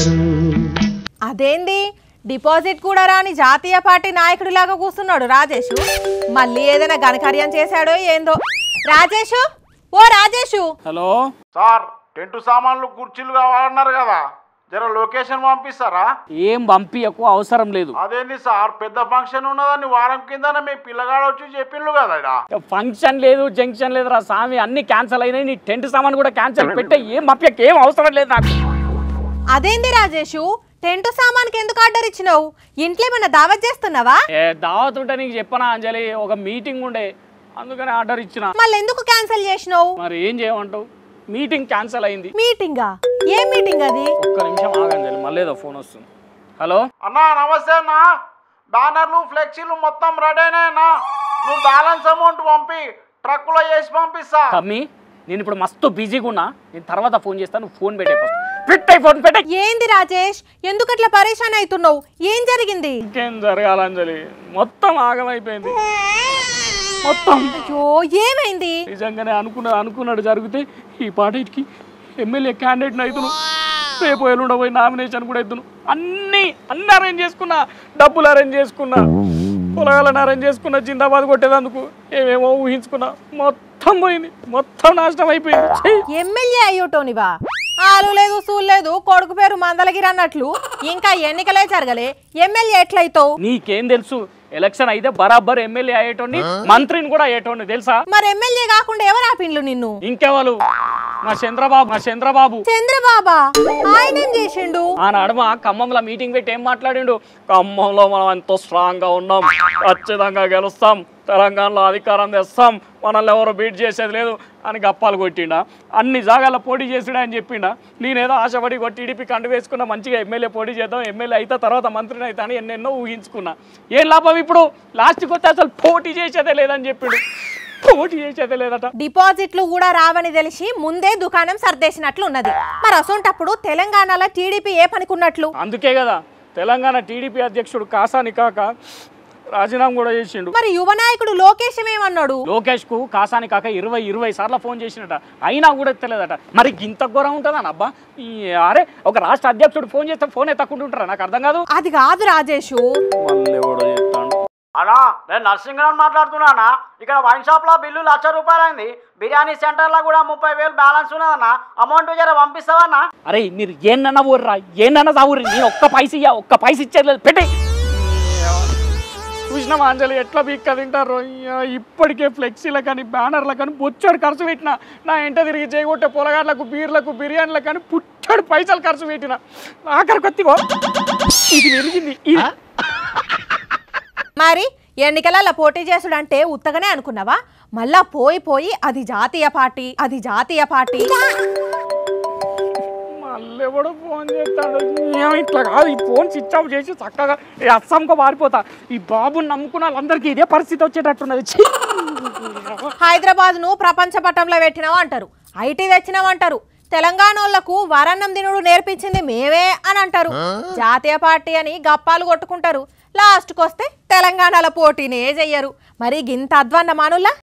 చేశారు అదేంది డిపాజిట్ కూడా రాని జాతీయ పార్టీ లాగా కూస్తున్నాడు రాజేష్ మళ్ళీ ఏదైనా ఘనకార్యం చేశాడో ఏందో రాజేష్ ఓ రాజేష్ హలో సార్ టెంట్ సామాన్లు కుర్చీలు కావాలన్నారు కదా జర లొకేషన్ పంపిస్తారా ఏం పంపియకు అవసరం లేదు అదేంది సార్ పెద్ద ఫంక్షన్ ఉన్నదని వారం కింద మీ పిల్లగాడు వచ్చి చెప్పిండు కదా ఫంక్షన్ లేదు జంక్షన్ లేదు రా స్వామి అన్ని క్యాన్సిల్ అయినాయి నీ టెంట్ సామాన్ కూడా క్యాన్సిల్ పెట్టే ఏం పంపియకు ఏం అవసరం లేదు నాకు అదేంది రాజేషు టెంట్ సామాన్కి ఎందుకు ఆర్డర్ ఇచ్చినావు ఇంట్లో ఏమైనా దావత్ చేస్తున్నావా దావత్ ఉంటే నీకు చెప్పనా అంజలి ఒక మీటింగ్ ఉండే అందుకని ఆర్డర్ ఇచ్చిన మళ్ళీ ఎందుకు క్యాన్సిల్ చేసినావు మరి ఏం చేయమంటావు మీటింగ్ క్యాన్సిల్ అయింది మీటింగా ఏ మీటింగ్ అది ఒక్క నిమిషం ఆగంజలి మళ్ళీ ఏదో ఫోన్ వస్తుంది హలో అన్నా నమస్తే అన్నా బ్యానర్లు ఫ్లెక్సీలు మొత్తం రెడీ అన్న నువ్వు బ్యాలెన్స్ అమౌంట్ పంపి ట్రక్కులో వేసి పంపిస్తా తమ్మి నేను ఇప్పుడు మస్తు బిజీగా ఉన్నా నేను తర్వాత ఫోన్ చేస్తాను ఫోన్ పెట్టే ఫిట్ అయిపోతుంది పెట్ట ఏంది రాజేష్ ఎందుకు అట్లా పరేషాన్ అవుతున్నావు ఏం జరిగింది ఇంకేం జరగాల అంజలి మొత్తం ఆగమైపోయింది మొత్తం ఏమైంది నిజంగానే అనుకున్న అనుకున్నాడు జరిగితే ఈ పాటికి ఎమ్మెల్యే క్యాండిడేట్ అవుతున్నావు రేపు ఎల్లుండబోయి నామినేషన్ కూడా అవుతున్నాను అన్ని అన్ని అరేంజ్ చేసుకున్నా డబ్బులు అరేంజ్ చేసుకున్నా పొలగాలను అరేంజ్ చేసుకున్నా జిందాబాద్ కొట్టేదందుకు ఏమేమో ఊహించుకున్నా మొత్తం పోయింది మొత్తం నాశనం అయిపోయింది ఎమ్మెల్యే అయ్యోటోనివా ఆలు లేదు సూలు లేదు కొడుకు పేరు మందలగిరి అన్నట్లు ఇంకా ఎన్నికలే జరగలే ఎమ్మెల్యే ఎట్లయితావు నీకేం తెలుసు ఎలక్షన్ అయితే బరాబర్ ఎమ్మెల్యే అయ్యేటోండి మంత్రిని కూడా అయ్యేటోండి తెలుసా మరి ఎమ్మెల్యే కాకుండా ఎవరు ఆపిండ్లు నిన్ను ఇంకెవరు మా చంద్రబాబు మా చంద్రబాబు చంద్రబాబా ఆయన ఏం చేసిండు ఆ నడుమ ఖమ్మంలో మీటింగ్ పెట్టి ఏం మాట్లాడిండు ఖమ్మంలో మనం ఎంతో స్ట్రాంగ్ గా ఉన్నాం ఖచ్చితంగా గెలుస్తాం తెలంగాణలో అధికారం తెస్తాం మనల్ని ఎవరు బీట్ చేసేది లేదు అని గప్పాలు కొట్టిండా అన్ని జాగాల పోటీ చేసిడా అని చెప్పిండా నేనేదో ఆశపడి టీడీపీ కండు వేసుకున్న మంచిగా ఎమ్మెల్యే పోటీ చేద్దాం ఎమ్మెల్యే అయితే తర్వాత మంత్రిని అవుతా అని ఎన్నెన్నో ఊహించుకున్నా ఏం లాభం ఇప్పుడు లాస్ట్కి వస్తే అసలు పోటీ చేసేదే లేదని చెప్పిండు లేదట డిపాజిట్లు కూడా రావని తెలిసి ముందే దుకాణం సర్దేసినట్లు ఉన్నది మరి అసొంటప్పుడు తెలంగాణలో టీడీపీ ఏ పనికున్నట్లు అందుకే కదా తెలంగాణ టీడీపీ అధ్యక్షుడు కాసాని కాక రాజీనామా కూడా చేసిండు మరి యువ నాయకుడు లోకేష్ ఏమన్నాడు లోకేష్ కు కాసాని కాక ఇరవై ఇరవై సార్లు ఫోన్ చేసినట అయినా కూడా తెలియదట మరి ఇంత ఘోరం ఉంటదా అబ్బా అరే ఒక రాష్ట్ర అధ్యక్షుడు ఫోన్ చేస్తే ఫోన్ ఎత్తకుండా నాకు అర్థం కాదు అది కాదు రాజేష్ మళ్ళీ అనా నేను నరసింహరావు మాట్లాడుతున్నానా ఇక్కడ వైన్ షాప్లో బిల్లు లక్ష రూపాయలు అయింది బిర్యానీ సెంటర్లో కూడా ముప్పై వేలు బ్యాలెన్స్ ఉన్నదన్నా అమౌంట్ జర పంపిస్తావన్నా అరే మీరు ఏందన్నా ఊర్రా ఏందన్నా సావుర్రి నేను ఒక్క పైస ఇయ్యా ఒక్క పైస ఇచ్చేది పెట్టి చూసిన అంజలి ఎట్లా బీక్క తింటారు ఇప్పటికే ఫ్లెక్సీల కానీ బ్యానర్ల కానీ బొచ్చాడు ఖర్చు పెట్టినా నా ఎంట తిరిగి చేయగొట్టే పొలగాట్లకు బీర్లకు బిర్యానీలకు కానీ పుచ్చాడు పైసలు ఖర్చు పెట్టిన ఆఖరికి ఇది పెరిగింది మరి ఎన్నికలలో పోటీ చేసుడు అంటే ఉత్తగానే అనుకున్నావా మళ్ళా పోయి పోయి అది జాతీయ పార్టీ అది జాతీయ పార్టీ మళ్ళెవడో ఫోన్ చేస్తాడు ఈ ఫోన్ స్విచ్ ఆఫ్ చేసి చక్కగా అస్సాంకో మారిపోతా ఈ బాబు నమ్ముకున్న వాళ్ళందరికీ ఇదే పరిస్థితి వచ్చేటట్టున్నది హైదరాబాద్ను ప్రపంచ పటంలో పెట్టినావు అంటారు ఐటీ తెచ్చినామంటారు తెలంగాణోళ్లకు వరన్నం దినుడు నేర్పించింది మేమే అని అంటారు జాతీయ పార్టీ అని గప్పాలు కొట్టుకుంటారు లాస్ట్కి వస్తే తెలంగాణలో పోటీనే చెయ్యరు మరి గింత అధ్వన్న మానుల్లా